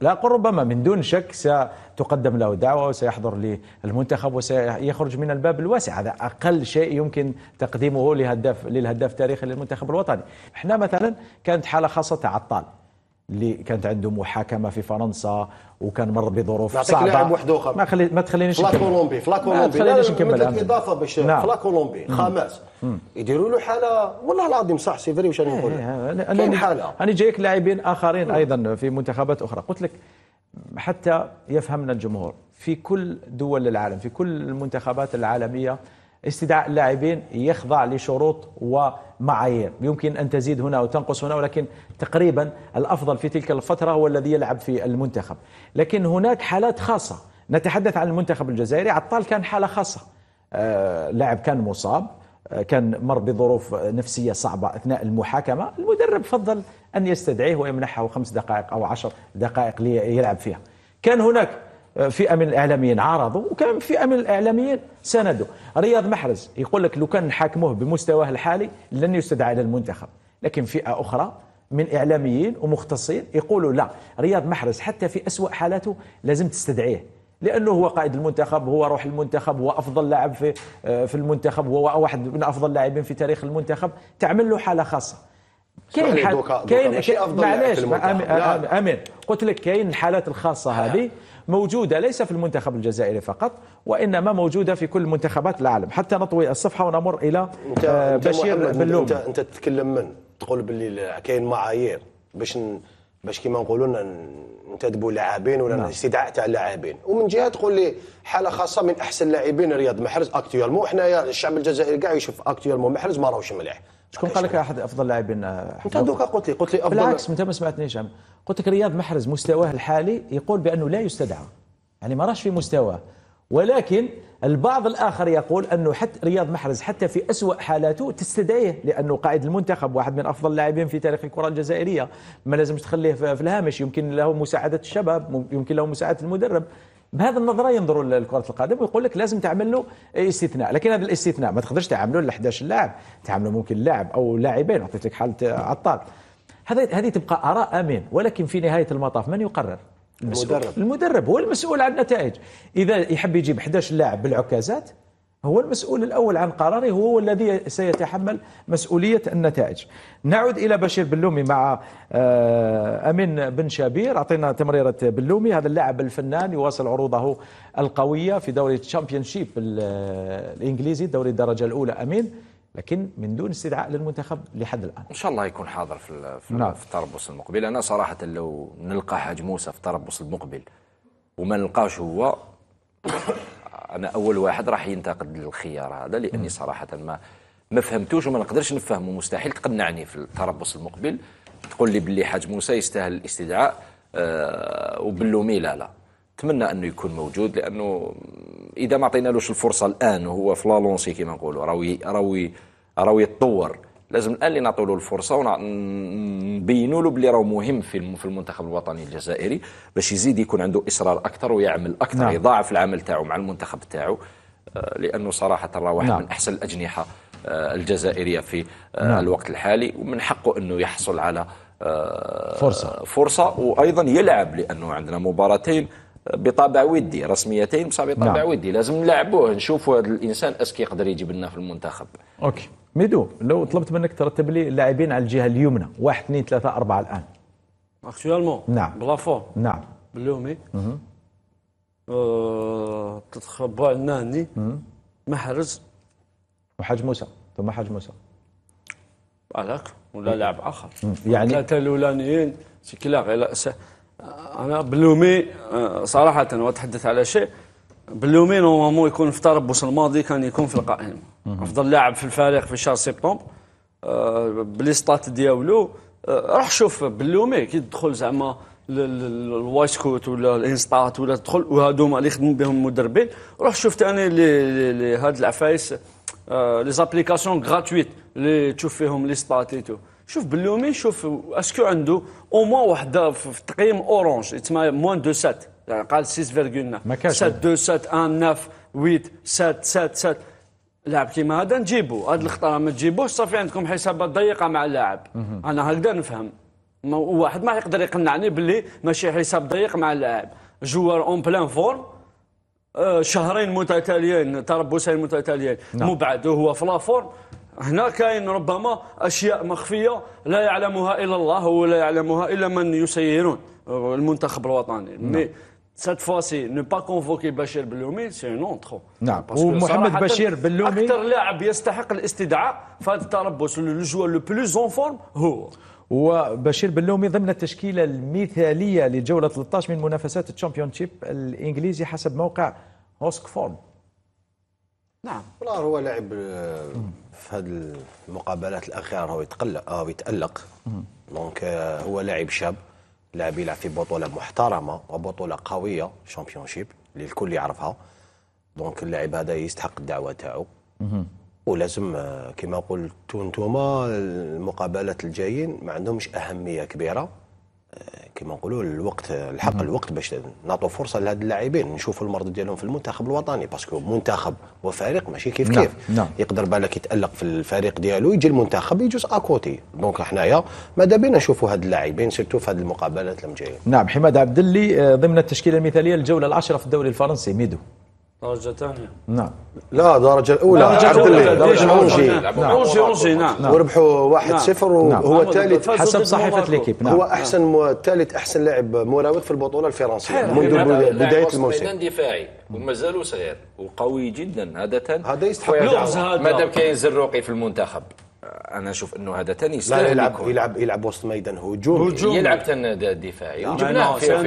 لا أقول ربما من دون شك ستقدم له دعوة وسيحضر للمنتخب وسيخرج من الباب الواسع هذا أقل شيء يمكن تقديمه لهداف للهداف التاريخي للمنتخب الوطني احنا مثلا كانت حالة خاصة عطال اللي كانت عنده محاكمه في فرنسا وكان مر بظروف صعبه لاعب واحد اخر ما, خلي ما تخلينيش نكمل نعم. فلا كولومبي لا تخلينيش نكمل اضافه باش نعم. فلاكولومبي خماس يديروا له حاله والله العظيم صح سي فري واش راني نقول إيه، إيه، إيه، كاين حاله انا جايك لاعبين اخرين ايضا في منتخبات اخرى قلت لك حتى يفهمنا الجمهور في كل دول العالم في كل المنتخبات العالميه استدعاء اللاعبين يخضع لشروط ومعايير يمكن أن تزيد هنا أو تنقص هنا ولكن تقريبا الأفضل في تلك الفترة هو الذي يلعب في المنتخب لكن هناك حالات خاصة نتحدث عن المنتخب الجزائري عطال كان حالة خاصة آه، لاعب كان مصاب آه، كان مر بظروف نفسية صعبة أثناء المحاكمة المدرب فضل أن يستدعيه ويمنحه خمس دقائق أو عشر دقائق ليلعب فيها كان هناك فئه من الاعلاميين عارضوا وكان فئه من الاعلاميين ساندوا رياض محرز يقول لك لو كان نحاكموه بمستواه الحالي لن يستدعى الى المنتخب لكن فئه اخرى من اعلاميين ومختصين يقولوا لا رياض محرز حتى في اسوا حالاته لازم تستدعيه لانه هو قائد المنتخب هو روح المنتخب هو افضل لاعب في آه، في المنتخب هو واحد من افضل اللاعبين في تاريخ المنتخب تعمل له حاله خاصه كاين حال كاين معليش امين قلت لك كاين الحالات الخاصه نعم. هذه موجوده ليس في المنتخب الجزائري فقط وانما موجوده في كل منتخبات العالم حتى نطوي الصفحه ونمر الى انت آه، بشير بلوم انت انت تتكلم من تقول باللي كاين معايير باش باش كيما نقولوا ننتدبوا لاعبين ولا نعم. استدعاء تاع لاعبين ومن جهه تقول لي حاله خاصه من احسن لاعبين رياض محرز اكتويلمون حنايا الشعب الجزائري كاع يشوف اكتويلمون محرز ما راهوش مليح شكون قال لك احد افضل لاعبين آه، انت دوكا قلت لي قلت لي افضل بالعكس انت ما سمعتنيش قلت لك رياض محرز مستواه الحالي يقول بانه لا يستدعى يعني ما راش في مستواه ولكن البعض الاخر يقول انه حتى رياض محرز حتى في اسوء حالاته تستدعيه لانه قائد المنتخب واحد من افضل اللاعبين في تاريخ الكره الجزائريه ما لازمش تخليه في الهامش يمكن له مساعده الشباب يمكن له مساعده المدرب بهذه النظره ينظروا لكره القدم ويقول لك لازم تعمل له استثناء لكن هذا الاستثناء ما تقدرش تعمله ل 11 لاعب تعمله ممكن لاعب او لاعبين عطيت لك حاله عطال هذه هذه تبقى اراء امين ولكن في نهايه المطاف من يقرر المسؤول المدرب المدرب هو المسؤول عن النتائج اذا يحب يجيب 11 لاعب بالعكازات هو المسؤول الأول عن قراره هو الذي سيتحمل مسؤولية النتائج نعود إلى بشير بلومي مع آه، أمين بن شابير أعطينا تمريرة بلومي هذا اللاعب الفنان يواصل عروضه القوية في دوري الشامبيونشيب الإنجليزي دوري الدرجة الأولى أمين لكن من دون استدعاء للمنتخب لحد الان. ان شاء الله يكون حاضر في في, نعم. في التربص المقبل، انا صراحه لو نلقى حاج موسى في التربص المقبل وما نلقاش هو انا اول واحد راح ينتقد الخيار هذا لاني صراحه ما ما فهمتوش وما نقدرش نفهمه مستحيل تقنعني في التربص المقبل تقول لي باللي حاج موسى يستاهل الاستدعاء أه وباللومي لا لا نتمنى انه يكون موجود لانه اذا ما عطينالوش الفرصه الان وهو في لالونسي كما نقولوا راوي راوي راوي يتطور لازم الان اللي نعطوا له الفرصه ونبينوا له بلي راهو مهم في في المنتخب الوطني الجزائري باش يزيد يكون عنده اصرار اكثر ويعمل اكثر نعم. يضاعف العمل تاعو مع المنتخب تاعو آه، لانه صراحه راه واحد نعم. من احسن الاجنحه آه، الجزائريه في آه، نعم. الوقت الحالي ومن حقه انه يحصل على فرصه فرصه وايضا يلعب لانه عندنا مباراتين بطابع ودي رسميتين بصح بطابع نعم. ودي لازم نلعبوه نشوفوا هذا الانسان اسكي يقدر يجيب لنا في المنتخب اوكي ميدو لو طلبت منك ترتب لي اللاعبين على الجهه اليمنى واحد اثنين ثلاثه اربعه الان اكتوالمون نعم بلافور نعم بلومي أه... تتخبى عندنا هني محرز وحاج موسى ثم حاج موسى هذاك ولا لاعب اخر يعني ثلاثه الاولانيين سي كلا غير انا بلومي أه، صراحه واتحدث على شيء بلومي نورمالمون يكون في تربص الماضي كان يكون في القائمه افضل لاعب في الفريق في شهر سبتمبر آه، ستات ديالو آه، روح شوف بلومي إيه، كي تدخل زعما كوت ولا الانستات ولا تدخل وهذوما اللي خدموا بهم المدربين روح شوف ثاني لي هاد العفايس لي زابليكاسيون غراتويت اللي تشوف فيهم لي ستاتيتو شوف بلومي شوف اسكو عنده او موان واحد في تقييم اورانج يتسمى موان دو سات يعني قال 6.9 7 2 7 1 9 8 7 7 7 لاعب كيما هذا نجيبو هذا الخطره ما تجيبوش صافي عندكم حسابات ضيقه مع اللاعب انا هكذا نفهم واحد ما يقدر يقنعني باللي ماشي حساب ضيق مع اللاعب جوار اون بلان فورم آه، شهرين متتاليين تربصين متتاليين مبعد نعم. وهو في لافورم هنا كاين ربما اشياء مخفيه لا يعلمها الا الله ولا يعلمها الا من يسيرون المنتخب الوطني نعم. سات فاسي نو با كونفوكي بشير بلومي سي اون اونتخ نعم ومحمد بشير بلومي اكثر لاعب يستحق الاستدعاء في هذا التربص لو جوا لو بلوز اون فورم هو وبشير بلومي ضمن التشكيله المثاليه للجوله 13 من منافسات الشامبيون شيب الانجليزي حسب موقع هوسك فورم نعم والله هو لاعب آه، في هذه المقابلات الاخيره هو يتقلق هو يتالق دونك آه، هو لاعب شاب لعب يلعب في بطوله محترمه وبطوله قويه شامبيون شيب اللي الكل يعرفها دونك اللاعب هذا يستحق الدعوه تاعو ولازم آه، كما قلت انتم المقابلات الجايين ما عندهمش اهميه كبيره كما نقولوا الوقت الحق الوقت باش نعطوا فرصه لهاد اللاعبين نشوفوا المرض ديالهم في المنتخب الوطني باسكو منتخب وفريق ماشي كيف نعم، كيف نعم. نعم. يقدر بالك يتالق في الفريق ديالو يجي المنتخب يجوز اكوتي دونك حنايا ماذا بينا نشوفوا هاد اللاعبين سيرتو في هاد المقابلات اللي نعم حماد عبد اللي آه، ضمن التشكيله المثاليه للجوله العاشره في الدوري الفرنسي ميدو درجة ثانية نعم لا درجة الأولى عبد الله درجة الأولى درجة الأولى نعم, نعم. نعم. نعم. وربحوا 1-0 وهو ثالث حسب صحيفة ليكيب نعم هو أحسن ثالث أحسن لاعب الأولى في البطولة الفرنسية منذ بداية الموسم ميدان دفاعي درجة الأولى وقوي جدا درجة هذا يستحق الأولى كاين زروقي في المنتخب انا اشوف انه هذا تنس لا يلعب يلعب يلعب وسط ميدان هجوم يلعب دفاعي وجبناه في يلعب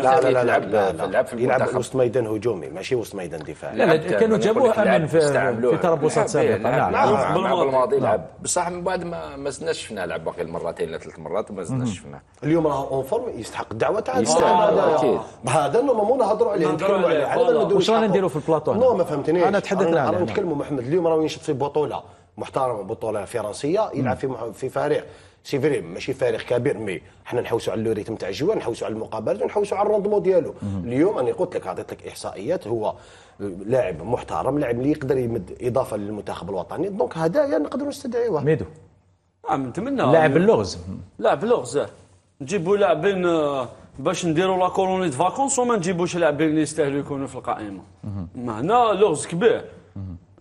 لا لا لا يلعب في يلعب وسط ميدان هجومي ماشي وسط ميدان دفاعي لا كانوا جابوه امن في, في تربصات سابقه نعم بالماضي لعب بصح من بعد ما ما زدناش شفناه لعب باقي مرتين ولا ثلاث مرات ما زدناش شفناه اليوم راه اون فورم يستحق الدعوه تاع يستحق هذا نورمالمون نهضروا عليه نتكلموا عليه واش رانا نديروا في البلاطو نو ما فهمتنيش انا تحدثنا عليه نتكلموا محمد اليوم راه ينشط في بطوله محترمه بطوله فرنسيه يلعب في في فريق سي فري ماشي فريق كبير مي حنا نحوسوا على الريتم تاع الجوا نحوسوا على المقابلات ونحوسوا على الروندمون ديالو اليوم انا قلت لك عطيت لك احصائيات هو لاعب محترم لاعب اللي يقدر يمد اضافه للمنتخب الوطني دونك هدايا نقدروا نستدعيوه ميدو نعم، نتمنى لاعب اللغز لاعب اللغز نجيبوا لاعبين آه، باش نديروا لا كولوني فاكونس وما نجيبوش لاعبين اللي يستاهلوا يكونوا في القائمه هنا لغز كبير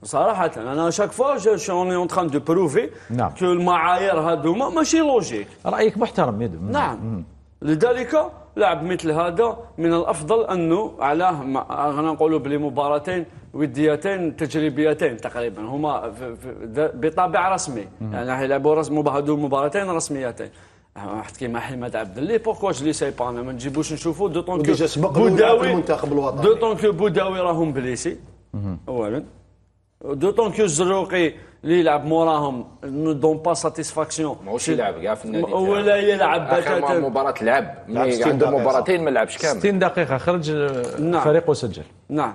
صراحة أنا شاك فوا شوني أون تران دو بروفي نعم كو المعايير هذوما ماشي لوجيك رأيك محترم يدو نعم مم. لذلك لاعب مثل هذا من الأفضل أنه علاه أنا نقولوا بلي مباراتين وديتين تجريبيتين تقريبا هما بطابع رسمي يعني يلعبوا رسم هذو مباراتين رسميتين واحد كيما حماد عبد اللي بوركوا جلي سي با ما نجيبوش نشوفوا دو طون كو بوداوي المنتخب الوطني دو طون كو بوداوي راهم بليسي اولا دوطون كو الزروقي اللي يلعب موراهم دون با ساتيسفاكسيون ماهوش يلعب كاع في النادي ولا يلعب بتاتا مباراة لعب عنده مباراتين ما لعبش كامل 60 دقيقة خرج نعم. فريق وسجل نعم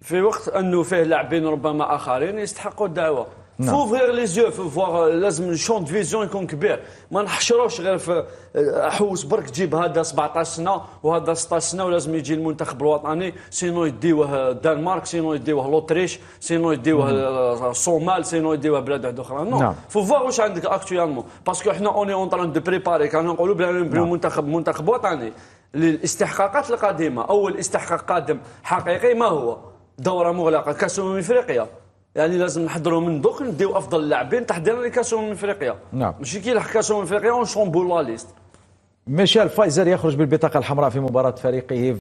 في وقت انه فيه لاعبين ربما اخرين يستحقوا الدعوه فو فغير لي زيو فو فوار لازم الشون فيزيون يكون كبير ما نحشروش غير في آه، حوس برك تجيب هذا 17 سنه وهذا 16 سنه ولازم يجي المنتخب الوطني سينو يديوه الدنمارك سينو يديوه لوتريش سينو يديوه الصومال آه، سينو يديوه بلاد واحده اخرى نو فو فوار واش عندك اكتويالمون باسكو حنا اوني اون تران دو بريباري كانوا نقولوا بلي منتخب منتخب وطني للاستحقاقات القادمه اول استحقاق قادم حقيقي ما هو دوره مغلقه كاس أمم افريقيا يعني لازم نحضروا من دوك نديو افضل اللاعبين تحضيرا لكاس افريقيا نعم ماشي كي يلحق من افريقيا ونشومبو لا ليست ميشيل فايزر يخرج بالبطاقه الحمراء في مباراه فريقه